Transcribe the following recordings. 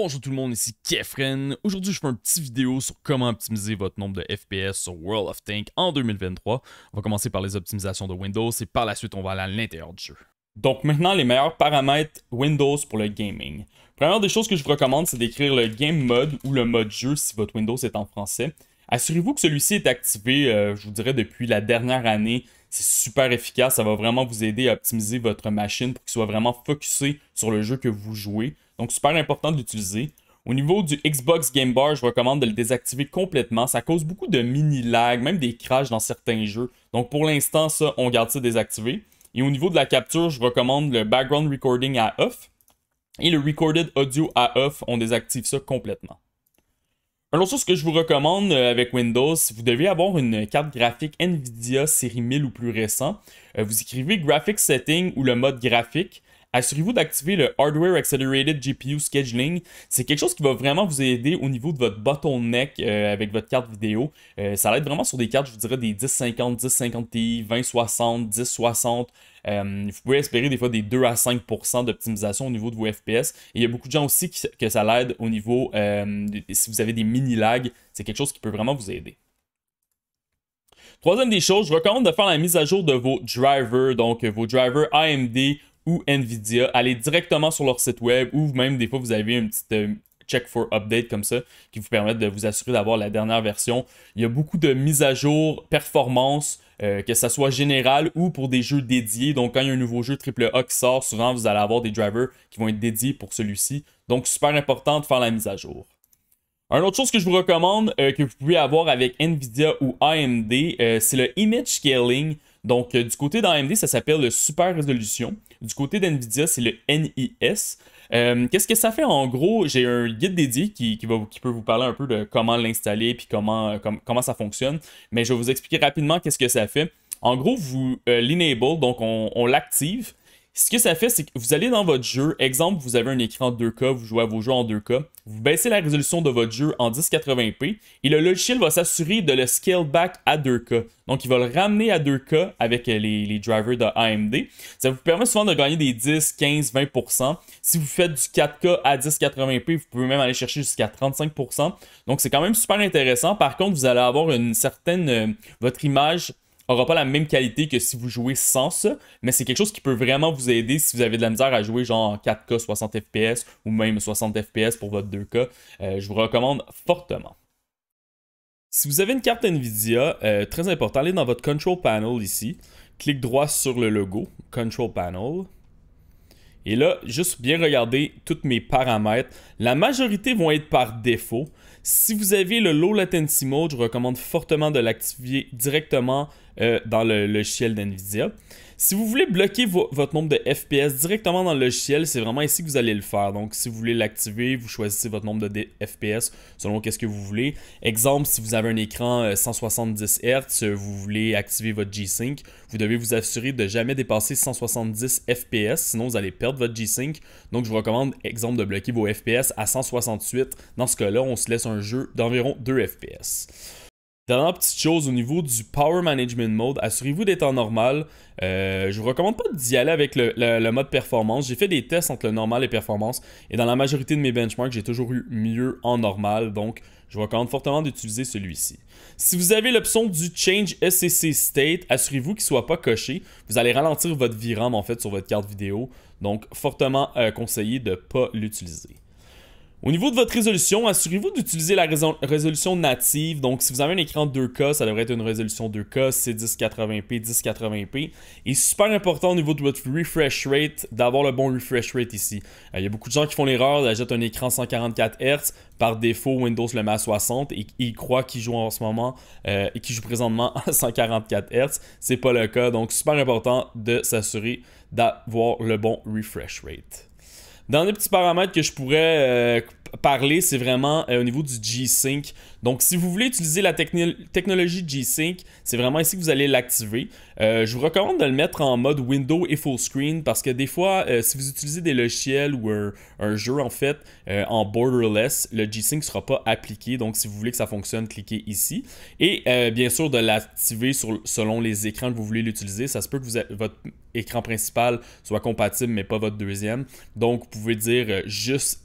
Bonjour tout le monde, ici Kefren. Aujourd'hui, je fais une petite vidéo sur comment optimiser votre nombre de FPS sur World of Tanks en 2023. On va commencer par les optimisations de Windows et par la suite, on va aller à l'intérieur du jeu. Donc maintenant, les meilleurs paramètres Windows pour le gaming. Première des choses que je vous recommande, c'est d'écrire le Game Mode ou le mode jeu si votre Windows est en français. Assurez-vous que celui-ci est activé, euh, je vous dirais, depuis la dernière année. C'est super efficace, ça va vraiment vous aider à optimiser votre machine pour qu'il soit vraiment focusé sur le jeu que vous jouez. Donc, super important d'utiliser. Au niveau du Xbox Game Bar, je recommande de le désactiver complètement. Ça cause beaucoup de mini lags même des crashs dans certains jeux. Donc, pour l'instant, ça, on garde ça désactivé. Et au niveau de la capture, je recommande le background recording à off. Et le recorded audio à off, on désactive ça complètement. Alors, autre ce que je vous recommande euh, avec Windows, si vous devez avoir une carte graphique NVIDIA série 1000 ou plus récent, euh, vous écrivez Graphics Setting ou le mode graphique assurez-vous d'activer le Hardware Accelerated GPU Scheduling. C'est quelque chose qui va vraiment vous aider au niveau de votre bottleneck euh, avec votre carte vidéo. Euh, ça l'aide vraiment sur des cartes, je vous dirais, des 1050, 1050 Ti, 2060, 1060. Euh, vous pouvez espérer des fois des 2 à 5 d'optimisation au niveau de vos FPS. Et il y a beaucoup de gens aussi que ça l'aide au niveau, si vous avez des mini-lags, c'est quelque chose qui peut vraiment vous aider. Troisième des choses, je recommande de faire la mise à jour de vos drivers, donc vos drivers AMD ou Nvidia, allez directement sur leur site web ou même des fois vous avez une petite euh, check for update comme ça qui vous permet de vous assurer d'avoir la dernière version. Il y a beaucoup de mises à jour, performance euh, que ce soit général ou pour des jeux dédiés. Donc quand il y a un nouveau jeu AAA qui sort, souvent vous allez avoir des drivers qui vont être dédiés pour celui-ci. Donc super important de faire la mise à jour. un autre chose que je vous recommande euh, que vous pouvez avoir avec Nvidia ou AMD, c'est le image scaling. Donc, euh, du côté d'AMD, ça s'appelle le Super Résolution. Du côté d'NVIDIA, c'est le NIS. Euh, qu'est-ce que ça fait en gros J'ai un guide dédié qui, qui, peut vous parler un peu de comment l'installer puis comment, comment ça fonctionne. Mais je vais vous expliquer rapidement qu'est-ce que ça fait. En gros, vous euh, l'enable, donc on l'active. Ce que ça fait, c'est que vous allez dans votre jeu, exemple, vous avez un écran 2K, vous jouez à vos jeux en 2K, vous baissez la résolution de votre jeu en 1080p et le logiciel va s'assurer de le scale back à 2K. Donc, il va le ramener à 2K avec euh, les, drivers de AMD. Ça vous permet souvent de gagner des 10, 15, 20%. Si vous faites du 4K à 1080p, vous pouvez même aller chercher jusqu'à 35%. Donc, c'est quand même super intéressant. Par contre, vous allez avoir une certaine... Euh, votre image aura pas la même qualité que si vous jouez sans ça, mais c'est quelque chose qui peut vraiment vous aider si vous avez de la misère à jouer genre 4K 60 FPS ou même 60 FPS pour votre 2K. Euh, je vous recommande fortement. Si vous avez une carte Nvidia, euh, très important, allez dans votre Control Panel ici. Clique droit sur le logo, Control Panel. Et là, juste bien regarder tous mes paramètres. La majorité vont être par défaut. Si vous avez le Low Latency Mode, je recommande fortement de l'activer directement euh, dans le logiciel d'NVIDIA. Si vous voulez bloquer votre nombre de FPS directement dans le logiciel, c'est vraiment ici que vous allez le faire. Donc, si vous voulez l'activer, vous choisissez votre nombre de FPS selon qu'est-ce que vous voulez. Exemple, si vous avez un écran 170 euh, Hz, vous voulez activer votre G-Sync, vous devez vous assurer de jamais dépasser 170 FPS, sinon vous allez perdre votre G-Sync. Donc, je vous recommande, exemple, de bloquer vos FPS à 168. Dans ce cas-là, on se laisse un jeu d'environ 2 FPS. Dernière petite chose au niveau du Power Management Mode, assurez-vous d'être en normal. Euh, je vous recommande pas d'y aller avec le, mode performance. J'ai fait des tests entre le normal et performance et dans la majorité de mes benchmarks, j'ai toujours eu mieux en normal. Donc, je vous recommande fortement d'utiliser celui-ci. Si vous avez l'option du Change SCC State, assurez-vous qu'il ne soit pas coché. Vous allez ralentir votre VRAM en fait sur votre carte vidéo. Donc, fortement euh, conseillé de ne pas l'utiliser. Au niveau de votre résolution, assurez-vous d'utiliser la résolution native. Donc, si vous avez un écran 2K, ça devrait être une résolution 2K, c'est 1080p, 1080p. Et super important au niveau de votre refresh rate, d'avoir le bon refresh rate ici. Euh, il y a beaucoup de gens qui font l'erreur, achètent un écran 144 Hz. Par défaut, Windows le met à 60 et, il ils croient qu'ils jouent en ce moment euh, et qu'ils jouent présentement à 144 Hz. C'est pas le cas. Donc, super important de s'assurer d'avoir le bon refresh rate. Dans les petits paramètres que je pourrais euh, parler, c'est vraiment euh, au niveau du G-Sync. Donc, si vous voulez utiliser la technologie G-Sync, c'est vraiment ici que vous allez l'activer. Euh, je vous recommande de le mettre en mode windows et full screen parce que des fois, euh, si vous utilisez des logiciels ou un, jeu en fait en borderless, le G-Sync ne sera pas appliqué. Donc, si vous voulez que ça fonctionne, cliquez ici. Et bien sûr, de l'activer selon les écrans que vous voulez l'utiliser. Ça se peut que votre écran principal soit compatible, mais pas votre deuxième. Donc, vous pouvez dire juste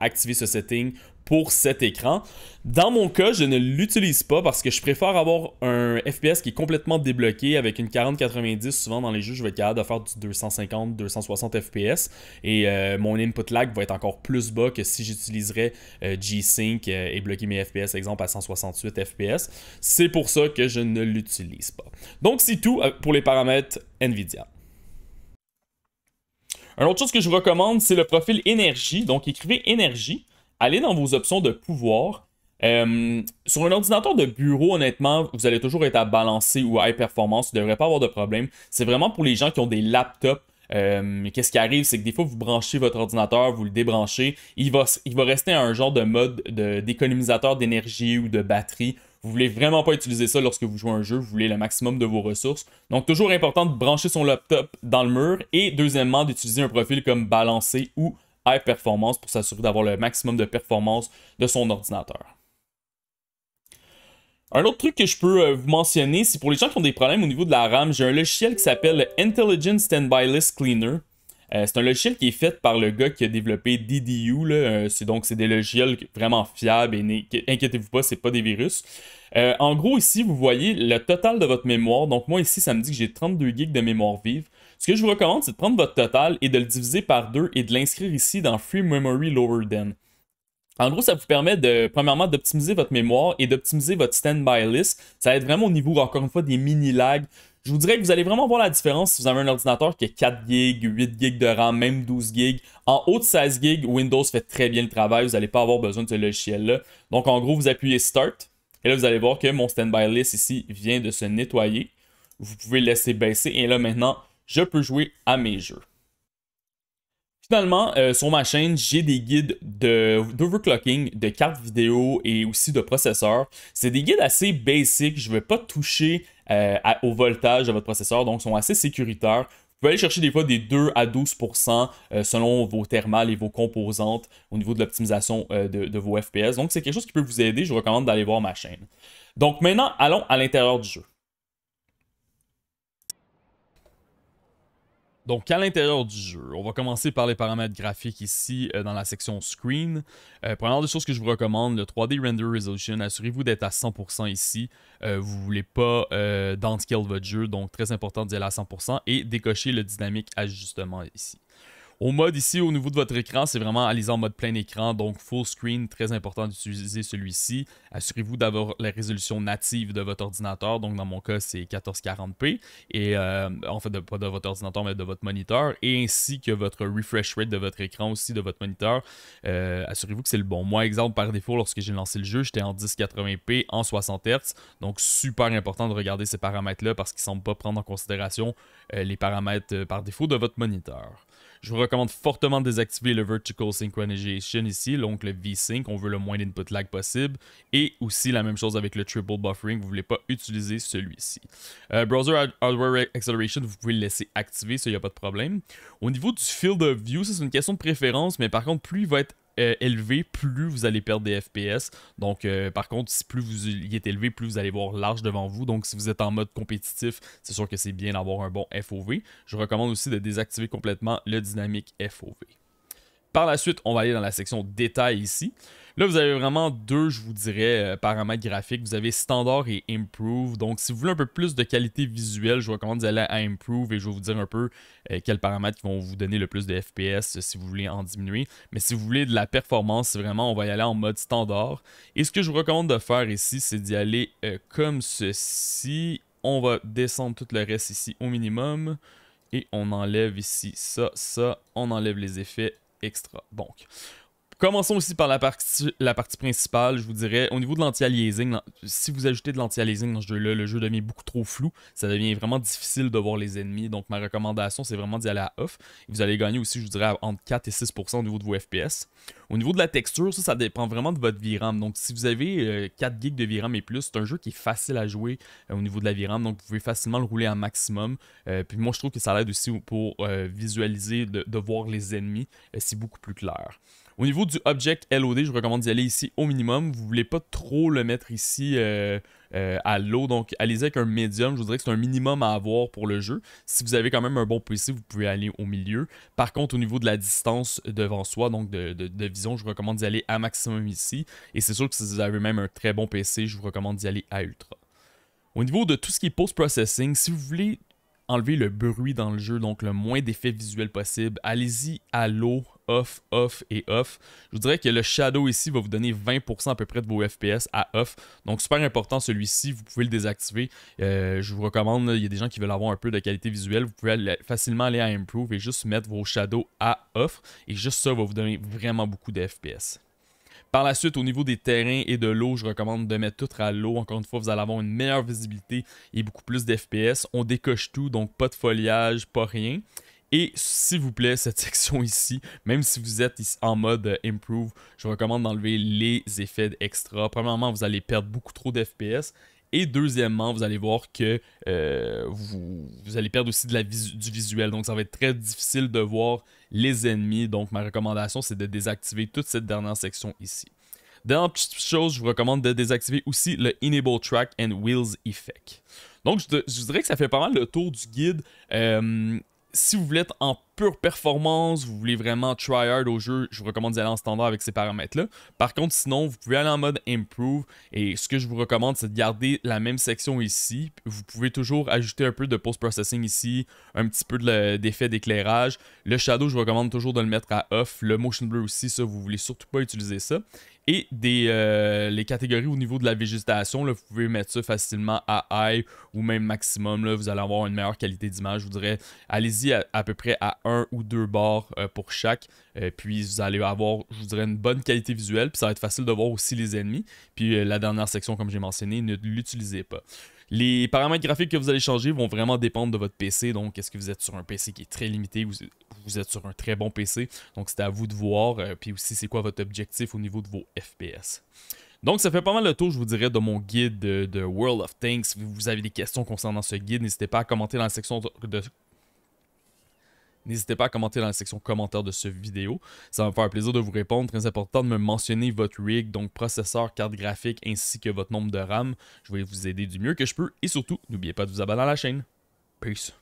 activer ce setting pour cet écran. Dans mon cas, je ne l'utilise pas parce que je préfère avoir un FPS qui est complètement débloqué avec une 40-90. Souvent dans les jeux, je vais être capable de faire du 250-260 FPS et euh, mon input lag va être encore plus bas que si j'utiliserais euh, G-Sync euh, et bloquer mes FPS, exemple à 168 FPS. C'est pour ça que je ne l'utilise pas. Donc c'est tout pour les paramètres NVIDIA. Un autre chose que je vous recommande, c'est le profil énergie. Donc écrivez énergie allez dans vos options de pouvoir. Euh, sur un ordinateur de bureau, honnêtement, vous allez toujours être à balancer ou à high performance. Vous ne devrez pas avoir de problème. C'est vraiment pour les gens qui ont des laptops. Euh, mais Qu'est-ce qui arrive, c'est que des fois, vous branchez votre ordinateur, vous le débranchez. Il va, il va rester un genre de mode d'économisateur d'énergie ou de batterie. Vous voulez vraiment pas utiliser ça lorsque vous jouez un jeu, vous voulez le maximum de vos ressources. Donc toujours important de brancher son laptop dans le mur et deuxièmement d'utiliser un profil comme balancer ou High Performance pour s'assurer d'avoir le maximum de performance de son ordinateur. Un autre truc que je peux euh, vous mentionner, c'est pour les gens qui ont des problèmes au niveau de la RAM, j'ai un logiciel qui s'appelle Intelligent Standby List Cleaner. Euh, c'est un logiciel qui est fait par le gars qui a développé DDU. Euh, c'est donc c'est des logiciels vraiment fiables et inquiétez-vous pas, c'est pas des virus. en gros, ici, vous voyez le total de votre mémoire. Donc moi ici, ça me dit que j'ai 32 gigs de mémoire vive. Ce que je vous recommande, c'est de prendre votre total et de le diviser par deux et de l'inscrire ici dans Free Memory Lower Than. En gros, ça vous permet de, premièrement, d'optimiser votre mémoire et d'optimiser votre standby list. Ça va être vraiment au niveau, encore une fois, des mini-lags. Je vous dirais que vous allez vraiment voir la différence si vous avez un ordinateur qui a 4 GB, 8 GB de RAM, même 12 GB. En haut de 16 GB, Windows fait très bien le travail. Vous n'allez pas avoir besoin de ce logiciel-là. Donc, en gros, vous appuyez Start. Et là, vous allez voir que mon standby list ici vient de se nettoyer. Vous pouvez le laisser baisser. Et là, maintenant, je peux jouer à mes jeux. Finalement, euh, sur ma chaîne, j'ai des guides d'overclocking, de, de, cartes vidéo et aussi de processeurs. C'est des guides assez basiques, je ne vais pas toucher euh, au voltage de votre processeur, donc ils sont assez sécuritaires. Vous pouvez aller chercher des fois des 2 à 12 euh, selon vos thermales et vos composantes au niveau de l'optimisation de, de, vos FPS. Donc, c'est quelque chose qui peut vous aider. Je vous recommande d'aller voir ma chaîne. Donc, maintenant, allons à l'intérieur du jeu. Donc, à l'intérieur du jeu, on va commencer par les paramètres graphiques ici euh, dans la section Screen. Euh, première des choses que je vous recommande, le 3D Render Resolution, assurez-vous d'être à 100% ici. Euh, vous ne voulez pas downscale votre jeu, donc très important d'y aller à 100% et décocher le dynamique ajustement ici. Au mode ici, au niveau de votre écran, c'est vraiment aller en mode plein écran, donc full screen, très important d'utiliser celui-ci. Assurez-vous d'avoir la résolution native de votre ordinateur, donc dans mon cas, c'est 1440p, et euh, en fait, pas de votre ordinateur, mais de votre moniteur, et ainsi que votre refresh rate de votre écran aussi, de votre moniteur. Euh, assurez-vous que c'est le bon. Moi, exemple, par défaut, lorsque j'ai lancé le jeu, j'étais en 1080p, en 60 Hz, donc super important de regarder ces paramètres-là parce qu'ils ne semblent pas prendre en considération euh, les paramètres par défaut de votre moniteur. Je vous recommande fortement de désactiver le Vertical Synchronization ici, donc le V-Sync, on veut le moins d'input lag possible. Et aussi la même chose avec le Triple Buffering, vous ne voulez pas utiliser celui-ci. Euh, browser Hardware Acceleration, vous pouvez le laisser activer, ça, il n'y a pas de problème. Au niveau du Field of View, c'est une question de préférence, mais par contre, plus il va être euh, élevé, plus vous allez perdre des FPS. Donc, euh, par contre, si plus vous y êtes élevé, plus vous allez voir large devant vous. Donc, si vous êtes en mode compétitif, c'est sûr que c'est bien d'avoir un bon FOV. Je recommande aussi de désactiver complètement le dynamique FOV. Par la suite, on va aller dans la section détails ici. Là, vous avez vraiment deux, je vous dirais, euh, paramètres graphiques. Vous avez Standard et Improve. Donc, si vous voulez un peu plus de qualité visuelle, je vous recommande d'aller à Improve et je vais vous dire un peu euh, quels paramètres vont vous donner le plus de FPS euh, si vous voulez en diminuer. Mais si vous voulez de la performance, vraiment, on va y aller en mode Standard. Et ce que je vous recommande de faire ici, c'est d'y aller comme ceci. On va descendre tout le reste ici au minimum. Et on enlève ici ça, ça. On enlève les effets extra. Donc, Commençons aussi par la partie, la partie principale, je vous dirais. Au niveau de l'anti-aliasing, si vous ajoutez de l'anti-aliasing dans ce jeu-là, le jeu devient beaucoup trop flou. Ça devient vraiment difficile de voir les ennemis. Donc, ma recommandation, c'est vraiment d'y aller à off. vous allez gagner aussi, je vous dirais, entre 4 et 6 au niveau de vos FPS. Au niveau de la texture, ça, ça dépend vraiment de votre VRAM. Donc, si vous avez 4 euh, gigs de VRAM et plus, c'est un jeu qui est facile à jouer euh, au niveau de la VRAM. Donc, vous pouvez facilement le rouler à maximum. Euh, puis, moi, je trouve que ça l'aide aussi pour visualiser, de, voir les ennemis. c'est beaucoup plus clair. Au niveau du Object LOD, je vous recommande d'y aller ici au minimum. Vous ne voulez pas trop le mettre ici euh, euh, à l'eau, donc allez-y avec un médium. Je vous dirais que c'est un minimum à avoir pour le jeu. Si vous avez quand même un bon PC, vous pouvez aller au milieu. Par contre, au niveau de la distance devant soi, donc de, vision, je vous recommande d'y aller à maximum ici. Et c'est sûr que si vous avez même un très bon PC, je vous recommande d'y aller à ultra. Au niveau de tout ce qui est post-processing, si vous voulez enlever le bruit dans le jeu, donc le moins d'effets visuels possible. Allez-y à l'eau, off, off et off. Je vous dirais que le shadow ici va vous donner 20% à peu près de vos FPS à off. Donc super important celui-ci, vous pouvez le désactiver. Euh, je vous recommande, il y a des gens qui veulent avoir un peu de qualité visuelle, vous pouvez facilement aller à Improve et juste mettre vos shadows à off. Et juste ça va vous donner vraiment beaucoup de FPS. Par la suite, au niveau des terrains et de l'eau, je recommande de mettre tout à l'eau. Encore une fois, vous allez avoir une meilleure visibilité et beaucoup plus d'FPS. On décoche tout, donc pas de foliage, pas rien. Et s'il vous plaît, cette section ici, même si vous êtes en mode euh, Improve, je vous recommande d'enlever les effets extra. Premièrement, vous allez perdre beaucoup trop d'FPS. Et deuxièmement, vous allez voir que euh, vous, allez perdre aussi de la du visuel. Donc, ça va être très difficile de voir les ennemis. Donc, ma recommandation, c'est de désactiver toute cette dernière section ici. Dernière petite chose, je vous recommande de désactiver aussi le Enable Track and Wheels Effect. Donc, je, vous dirais que ça fait pas mal le tour du guide. Euh, si vous voulez être en pure performance, vous voulez vraiment try hard au jeu, je vous recommande d'y aller en standard avec ces paramètres-là. Par contre, sinon, vous pouvez aller en mode improve et ce que je vous recommande, c'est de garder la même section ici. Vous pouvez toujours ajouter un peu de post-processing ici, un petit peu d'effet d'éclairage. Le shadow, je vous recommande toujours de le mettre à off. Le motion blur aussi, ça, vous voulez surtout pas utiliser ça. Et des, euh, les catégories au niveau de la végétation, là, vous pouvez mettre ça facilement à high ou même maximum. Là, vous allez avoir une meilleure qualité d'image. Je vous dirais, allez-y à peu près à un ou deux bars euh, pour chaque. Euh, puis vous allez avoir, je vous dirais, une bonne qualité visuelle. Puis ça va être facile de voir aussi les ennemis. Puis euh, la dernière section, comme j'ai mentionné, ne l'utilisez pas. Les paramètres graphiques que vous allez changer vont vraiment dépendre de votre PC. Donc, est-ce que vous êtes sur un PC qui est très limité ou vous êtes sur un très bon PC? Donc, c'est à vous de voir. puis aussi, c'est quoi votre objectif au niveau de vos FPS. Donc, ça fait pas mal le tour, je vous dirais, de mon guide de, World of Tanks. Si vous avez des questions concernant ce guide, n'hésitez pas à commenter dans la section de N'hésitez pas à commenter dans la section commentaires de cette vidéo. Ça va me faire plaisir de vous répondre. Très important de me mentionner votre rig, donc processeur, carte graphique, ainsi que votre nombre de RAM. Je vais vous aider du mieux que je peux. Et surtout, n'oubliez pas de vous abonner à la chaîne. Peace.